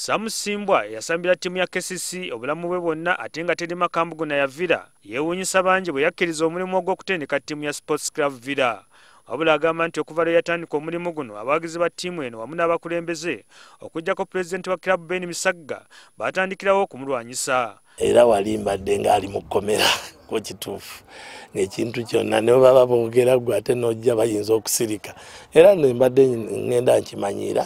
samu simbwa yasambira ttiimu ya kesisi obulamu bwe bwonna ate nga teri makambu guna yavira yeewuunyisa bangi bwe yakkiriza omulimu ogw'okutendeka ttiimu ya sports club villa wabula agamba nti okuva lwe yatandika omulimu guno abawagizi ba ttiimu eno wamu n'abakulembeze okujjako pulezidenti wa kirabu ben misagga baatandikirawo okumulwanyisa era wali mbadde ng'ali mu kkomera ku kituufu ng'ekintu kyonna ne baba boogera ggwe ate n'ojja bayinza okusirika era nembadde ŋŋenda nkimanyira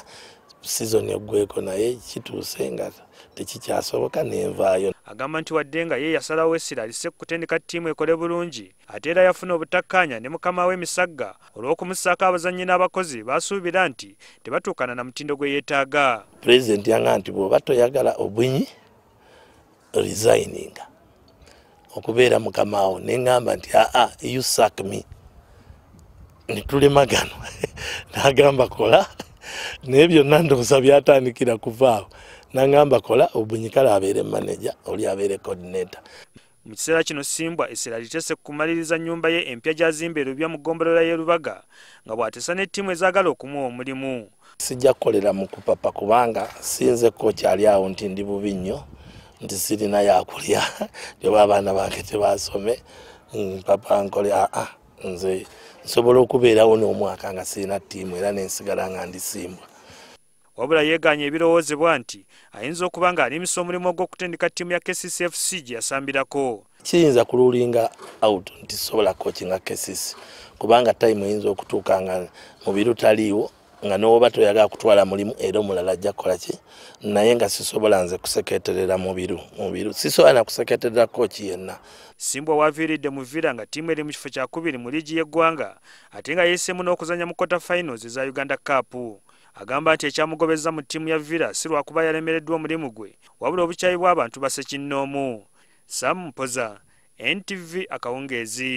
sizoni eggweko naye kituuse nga tekikyasoboka nenvaayo agamba nti wadde nga ye yasalawo essira alise kutendeka ttiimu ekole bulungi ate era yafuna obutakkaanya ne mukama w'emisagga olw'okumusaako abazannyi n'abakozi basuubira nti tebatuukana na mutindo gwe yeetaaga pulezidenti yanga nti bw'oba toyagala obunyi resininga okubeera mukama wo neŋŋamba nti aa you sack me netulemagano n'agamba kola naye byonna ndowooza byatandikira kuvaawo nangamba kola obunyikala abeere manaja oli abeere coordinator mu kiseera kino simbwa essera liteese kumaliriza nyumba ye empya gyazimba erubya mu ggombolola y'erubaga nga bw'ateesa n'ettiimu ezaagala okumuwa omulimu sijja kukolera mu kupapa kubanga sinzeko kyali awo nti ndi bubi nnyo nti sirina yakulya lyoba abaana bange tebasome mm, papa nkole aa nze nsobola okubeerawo n'omwaka nga sirina ttiimu era nensigala nga ndisimbwa wabula yeganye ebirowoozebwa nti ayinza okuba ng'alimisa omulimu ogw'okutendeka ttiimu ya kccfc gye yasambirako kiyinza kululinga out nti sobola kocinga kcc kubanga time eyinza okutuuka nga mubirutaliiwo nga nooba toyagala kutwala mulimu era omulala ajja kukola ki naye nga sisobola nze kuseketerera mubiru mubiru sisobola na kuseketerera kooki yenna simbwa waviiridde mu vira nga ttiimu eri mu kifo kyakubiri mu liigi y'eggwanga ate nga yeyisemu n'okuzanya mu kota finals eza uganda kaapu agamba nti ekyamugobeza mu ttiimu ya villa si lwakuba yalemereddwa omulimu gwe wabula obukyayi bw'abantu basekinnoomu sam mpoza ntv akawungeezi